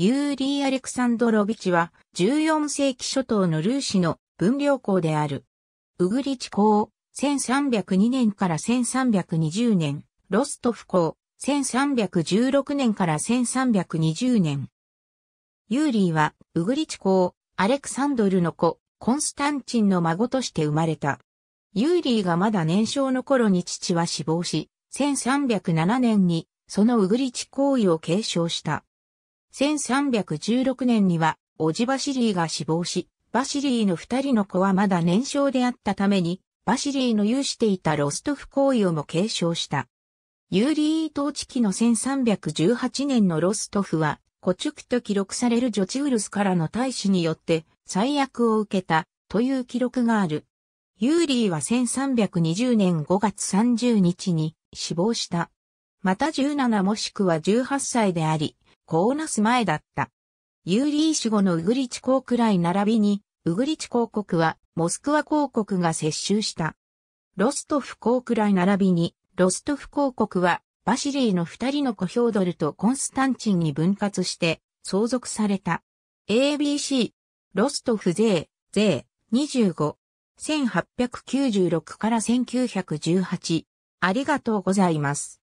ユーリー・アレクサンドロビチは、14世紀初頭のルーシの分領校である。ウグリチ校、1302年から1320年、ロストフ校、1316年から1320年。ユーリーは、ウグリチ公、アレクサンドルの子、コンスタンチンの孫として生まれた。ユーリーがまだ年少の頃に父は死亡し、1307年に、そのウグリチ行為を継承した。1316年には、おじバシリーが死亡し、バシリーの二人の子はまだ年少であったために、バシリーの有していたロストフ行為をも継承した。ユーリー統治期の1318年のロストフは、古畜と記録されるジョチウルスからの大使によって最悪を受けたという記録がある。ユーリーは1320年5月30日に死亡した。また17もしくは18歳であり、子をなす前だった。ユーリーシ後のウグリチ公くらい並びに、ウグリチ公国はモスクワ公国が接収した。ロストフ公くらい並びに、ロストフ公国はバシリーの二人の子ヒョードルとコンスタンチンに分割して相続された。ABC、ロストフ税、税、25、1896から1918。ありがとうございます。